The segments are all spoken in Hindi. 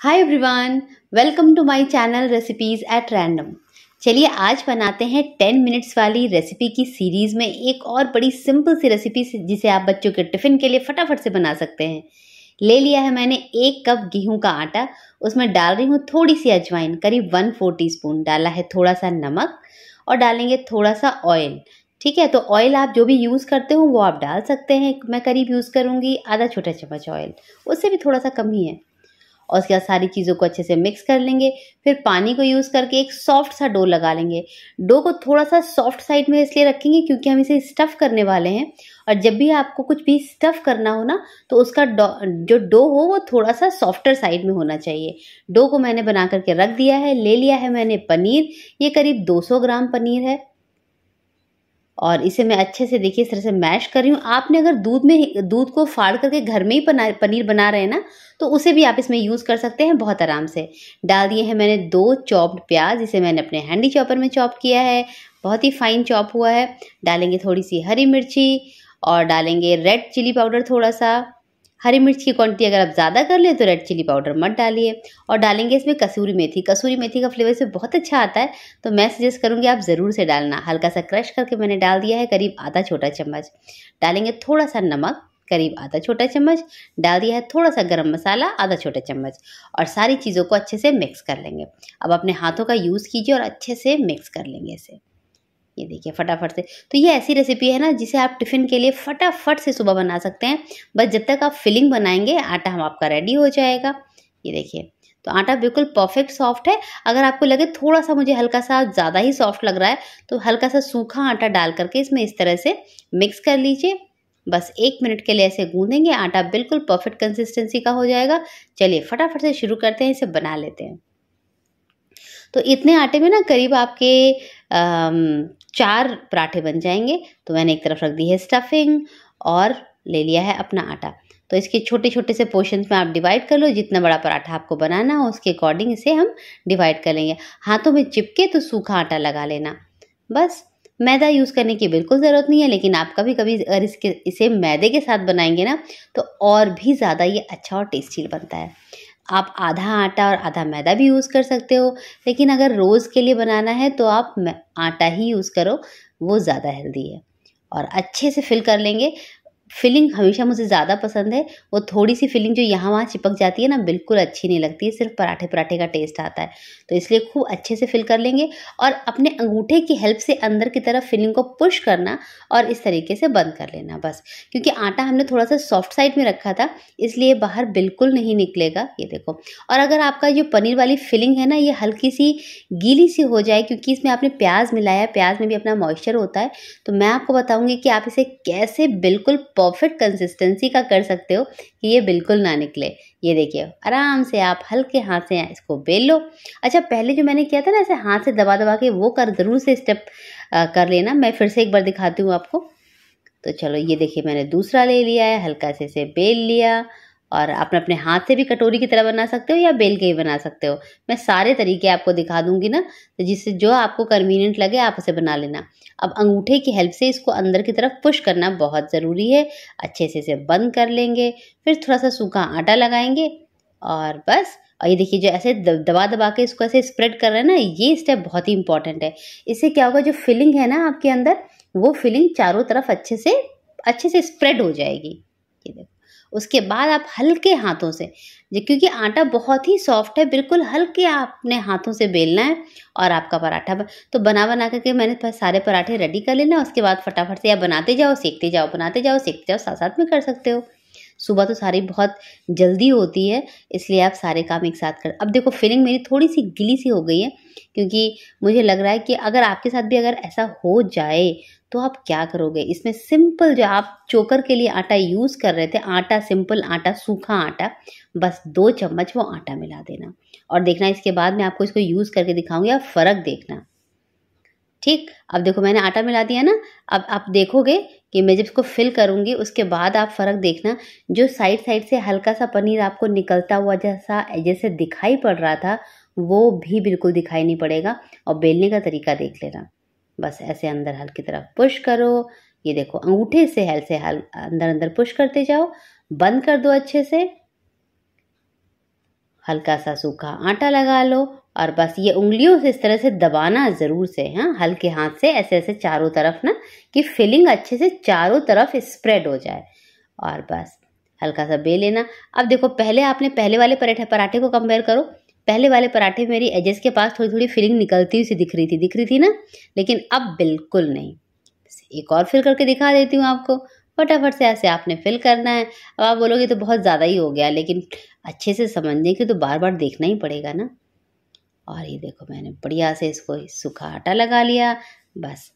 hi everyone welcome to my channel recipes at random चलिए आज बनाते हैं टेन मिनट्स वाली रेसिपी की सीरीज़ में एक और बड़ी सिंपल सी रेसिपी जिसे आप बच्चों के टिफ़िन के लिए फटाफट से बना सकते हैं ले लिया है मैंने एक कप गेहूं का आटा उसमें डाल रही हूँ थोड़ी सी अजवाइन करीब वन फोर टी डाला है थोड़ा सा नमक और डालेंगे थोड़ा सा ऑयल ठीक है तो ऑयल आप जो भी यूज़ करते हो वो आप डाल सकते हैं मैं करीब यूज़ करूँगी आधा छोटा चम्मच ऑयल उससे भी थोड़ा सा कम ही है और उसके बाद सारी चीज़ों को अच्छे से मिक्स कर लेंगे फिर पानी को यूज़ करके एक सॉफ्ट सा डो लगा लेंगे डो को थोड़ा सा सॉफ्ट साइड में इसलिए रखेंगे क्योंकि हम इसे स्टफ़ करने वाले हैं और जब भी आपको कुछ भी स्टफ़ करना हो ना तो उसका जो डो हो वो थोड़ा सा सॉफ्टर साइड में होना चाहिए डो को मैंने बना करके रख दिया है ले लिया है मैंने पनीर ये करीब 200 ग्राम पनीर है और इसे मैं अच्छे से देखिए इस तरह से मैश कर रही हूँ आपने अगर दूध में दूध को फाड़ करके घर में ही बना पनीर बना रहे हैं ना तो उसे भी आप इसमें यूज़ कर सकते हैं बहुत आराम से डाल दिए हैं मैंने दो चॉप्ड प्याज इसे मैंने अपने हैंडी चॉपर में चॉप किया है बहुत ही फाइन चॉप हुआ है डालेंगे थोड़ी सी हरी मिर्ची और डालेंगे रेड चिली पाउडर थोड़ा सा हरी मिर्च की क्वांटिटी अगर आप ज़्यादा कर लें तो रेड चिली पाउडर मत डालिए और डालेंगे इसमें कसूरी मेथी कसूरी मेथी का फ्लेवर इसमें बहुत अच्छा आता है तो मैं सजेस्ट करूँगी आप ज़रूर से डालना हल्का सा क्रश करके मैंने डाल दिया है करीब आधा छोटा चम्मच डालेंगे थोड़ा सा नमक करीब आधा छोटा चम्मच डाल दिया है थोड़ा सा गरम मसाला आधा छोटा चम्मच और सारी चीज़ों को अच्छे से मिक्स कर लेंगे अब अपने हाथों का यूज़ कीजिए और अच्छे से मिक्स कर लेंगे इसे ये देखिए फटाफट से तो ये ऐसी रेसिपी है ना जिसे आप टिफ़िन के लिए फटाफट से सुबह बना सकते हैं बस जब तक आप फिलिंग बनाएंगे आटा हम आपका रेडी हो जाएगा ये देखिए तो आटा बिल्कुल परफेक्ट सॉफ्ट है अगर आपको लगे थोड़ा सा मुझे हल्का सा ज़्यादा ही सॉफ्ट लग रहा है तो हल्का सा सूखा आटा डाल करके इसमें इस तरह से मिक्स कर लीजिए बस एक मिनट के लिए ऐसे गूंदेंगे आटा बिल्कुल परफेक्ट कंसिस्टेंसी का हो जाएगा चलिए फटाफट से शुरू करते हैं इसे बना लेते हैं तो इतने आटे में ना करीब आपके चार पराठे बन जाएंगे तो मैंने एक तरफ रख दी है स्टफिंग और ले लिया है अपना आटा तो इसके छोटे छोटे से पोर्शन में आप डिवाइड कर लो जितना बड़ा पराठा आपको बनाना हो उसके अकॉर्डिंग इसे हम डिवाइड कर लेंगे हाथों में चिपके तो सूखा आटा लगा लेना बस मैदा यूज़ करने की बिल्कुल ज़रूरत नहीं है लेकिन आप कभी कभी अगर इसके इसे मैदे के साथ बनाएंगे ना तो और भी ज़्यादा ये अच्छा और टेस्टी बनता है आप आधा आटा और आधा मैदा भी यूज़ कर सकते हो लेकिन अगर रोज़ के लिए बनाना है तो आप आटा ही यूज़ करो वो ज़्यादा हेल्दी है और अच्छे से फिल कर लेंगे फिलिंग हमेशा मुझे ज़्यादा पसंद है वो थोड़ी सी फिलिंग जो यहाँ वहाँ चिपक जाती है ना बिल्कुल अच्छी नहीं लगती है सिर्फ पराठे पराठे का टेस्ट आता है तो इसलिए खूब अच्छे से फिल कर लेंगे और अपने अंगूठे की हेल्प से अंदर की तरफ फिलिंग को पुश करना और इस तरीके से बंद कर लेना बस क्योंकि आटा हमने थोड़ा सा सॉफ्ट साइड में रखा था इसलिए बाहर बिल्कुल नहीं निकलेगा ये देखो और अगर आपका जो पनीर वाली फिलिंग है ना ये हल्की सी गीली सी हो जाए क्योंकि इसमें आपने प्याज मिलाया प्याज में भी अपना मॉइस्चर होता है तो मैं आपको बताऊँगी कि आप इसे कैसे बिल्कुल परफेक्ट कंसिस्टेंसी का कर सकते हो कि ये बिल्कुल ना निकले ये देखिए आराम से आप हल्के हाथ से इसको बेल लो अच्छा पहले जो मैंने किया था ना ऐसे हाथ से दबा दबा के वो कर ज़रूर से स्टेप कर लेना मैं फिर से एक बार दिखाती हूँ आपको तो चलो ये देखिए मैंने दूसरा ले लिया है हल्का से इसे बेल लिया और आपने अपने हाथ से भी कटोरी की तरह बना सकते हो या बेल के भी बना सकते हो मैं सारे तरीके आपको दिखा दूंगी ना तो जिससे जो आपको कन्वीनियंट लगे आप उसे बना लेना अब अंगूठे की हेल्प से इसको अंदर की तरफ पुश करना बहुत ज़रूरी है अच्छे से इसे बंद कर लेंगे फिर थोड़ा सा सूखा आटा लगाएंगे और बस और ये देखिए जो ऐसे दबा दबा के इसको ऐसे स्प्रेड कर रहे हैं ना ये स्टेप बहुत ही इंपॉर्टेंट है इससे क्या होगा जो फिलिंग है ना आपके अंदर वो फिलिंग चारों तरफ अच्छे से अच्छे से स्प्रेड हो जाएगी ये देखो उसके बाद आप हल्के हाथों से क्योंकि आटा बहुत ही सॉफ्ट है बिल्कुल हल्के आपने हाथों से बेलना है और आपका पराठा तो बना बना करके मैंने सारे पराठे रेडी कर लेना उसके बाद फटाफट से आप बनाते जाओ सेकते जाओ बनाते जाओ सेकते जाओ साथ साथ में कर सकते हो सुबह तो सारी बहुत जल्दी होती है इसलिए आप सारे काम एक साथ कर अब देखो फीलिंग मेरी थोड़ी सी गिली सी हो गई है क्योंकि मुझे लग रहा है कि अगर आपके साथ भी अगर ऐसा हो जाए तो आप क्या करोगे इसमें सिंपल जो आप चोकर के लिए आटा यूज़ कर रहे थे आटा सिंपल आटा सूखा आटा बस दो चम्मच वो आटा मिला देना और देखना इसके बाद मैं आपको इसको यूज़ करके दिखाऊंगी आप फ़र्क देखना ठीक अब देखो मैंने आटा मिला दिया ना अब आप देखोगे कि मैं जब इसको फिल करूँगी उसके बाद आप फ़र्क देखना जो साइड साइड से हल्का सा पनीर आपको निकलता हुआ जैसा जैसे दिखाई पड़ रहा था वो भी बिल्कुल दिखाई नहीं पड़ेगा और बेलने का तरीका देख लेना बस ऐसे अंदर हल्की तरफ पुश करो ये देखो अंगूठे से हल से हल अंदर अंदर पुश करते जाओ बंद कर दो अच्छे से हल्का सा सूखा आटा लगा लो और बस ये उंगलियों से इस तरह से दबाना ज़रूर से हाँ हल्के हाथ से ऐसे ऐसे चारों तरफ ना कि फिलिंग अच्छे से चारों तरफ स्प्रेड हो जाए और बस हल्का सा बे लेना अब देखो पहले आपने पहले वाले पराठे पराठे को कंपेयर करो पहले वाले पराठे मेरी एजेस के पास थोड़ी थोड़ी फिलिंग निकलती हुई सी दिख रही थी दिख रही थी ना लेकिन अब बिल्कुल नहीं एक और फिल करके दिखा देती हूँ आपको फटाफट से ऐसे आपने फिल करना है अब आप बोलोगे तो बहुत ज़्यादा ही हो गया लेकिन अच्छे से समझने के तो बार बार देखना ही पड़ेगा ना और ये देखो मैंने बढ़िया से इसको सूखा आटा लगा लिया बस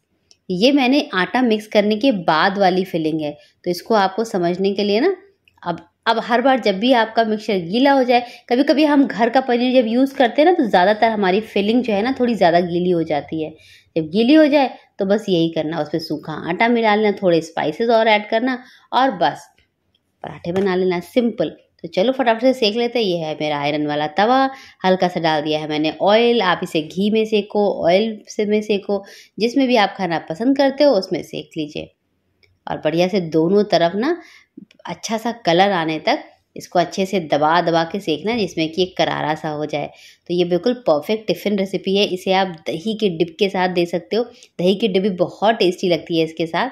ये मैंने आटा मिक्स करने के बाद वाली फिलिंग है तो इसको आपको समझने के लिए ना अब अब हर बार जब भी आपका मिक्सचर गीला हो जाए कभी कभी हम घर का पनीर जब यूज़ करते हैं ना तो ज़्यादातर हमारी फिलिंग जो है ना थोड़ी ज़्यादा गीली हो जाती है जब गीली हो जाए तो बस यही करना उस पर सूखा आटा मिला लेना थोड़े स्पाइसेस और ऐड करना और बस पराठे बना लेना सिंपल तो चलो फटाफट से सेक लेते हैं ये है मेरा आयरन वाला तवा हल्का सा डाल दिया है मैंने ऑयल आप इसे घी में सेको ऑयल से में सेको जिसमें भी आप खाना पसंद करते हो उसमें सेक लीजिए और बढ़िया से दोनों तरफ ना अच्छा सा कलर आने तक इसको अच्छे से दबा दबा के सेकना जिसमें कि एक करारा सा हो जाए तो ये बिल्कुल परफेक्ट टिफ़िन रेसिपी है इसे आप दही के डिप के साथ दे सकते हो दही की डिप भी बहुत टेस्टी लगती है इसके साथ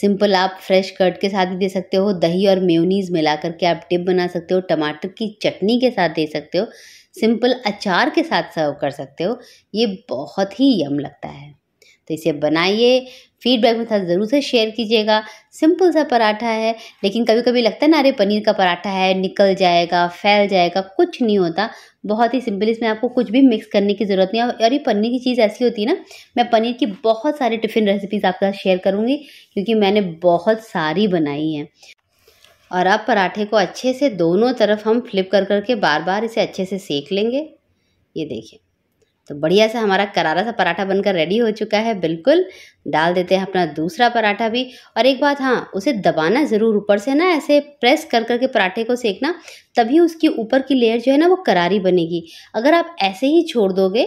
सिंपल आप फ्रेश कट के साथ भी दे सकते हो दही और मेयोनीज मिला करके आप टिप बना सकते हो टमाटर की चटनी के साथ दे सकते हो सिंपल अचार के साथ सर्व कर सकते हो ये बहुत ही यम लगता है तो इसे बनाइए फीडबैक मेरे साथ ज़रूर से शेयर कीजिएगा सिंपल सा पराठा है लेकिन कभी कभी लगता है ना अरे पनीर का पराठा है निकल जाएगा फैल जाएगा कुछ नहीं होता बहुत ही सिंपल इसमें आपको कुछ भी मिक्स करने की ज़रूरत नहीं है और ये पनीर की चीज़ ऐसी होती है ना मैं पनीर की बहुत सारी टिफ़िन रेसिपीज़ आपके साथ शेयर करूँगी क्योंकि मैंने बहुत सारी बनाई हैं और अब पराठे को अच्छे से दोनों तरफ हम फ्लिप कर करके बार बार इसे अच्छे से सेक लेंगे ये देखिए तो बढ़िया सा हमारा करारा सा पराठा बनकर रेडी हो चुका है बिल्कुल डाल देते हैं अपना दूसरा पराठा भी और एक बात हाँ उसे दबाना ज़रूर ऊपर से ना ऐसे प्रेस कर करके पराठे को सेकना तभी उसकी ऊपर की लेयर जो है ना वो करारी बनेगी अगर आप ऐसे ही छोड़ दोगे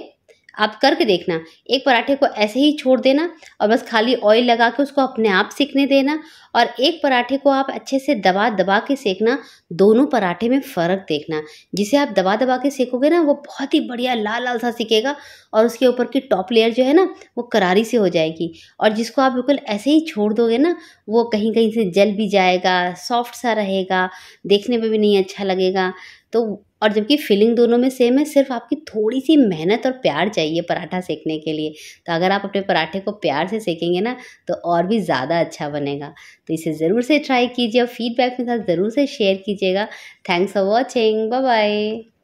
आप करके देखना एक पराठे को ऐसे ही छोड़ देना और बस खाली ऑयल लगा के उसको अपने आप सेकने देना और एक पराठे को आप अच्छे से दबा दबा के सेकना दोनों पराठे में फ़र्क देखना जिसे आप दबा दबा के सेकोगे ना वो बहुत ही बढ़िया लाल लाल सा सिकेगा और उसके ऊपर की टॉप लेयर जो है ना वो करारी से हो जाएगी और जिसको आप बिल्कुल ऐसे ही छोड़ दोगे ना वो कहीं कहीं से जल भी जाएगा सॉफ्ट सा रहेगा देखने में भी नहीं अच्छा लगेगा तो और जबकि फीलिंग दोनों में सेम है सिर्फ आपकी थोड़ी सी मेहनत और प्यार चाहिए पराठा सेकने के लिए तो अगर आप अपने पराठे को प्यार से सेकेंगे ना तो और भी ज़्यादा अच्छा बनेगा तो इसे ज़रूर से ट्राई कीजिए और फीडबैक के साथ ज़रूर से शेयर कीजिएगा thanks for watching bye bye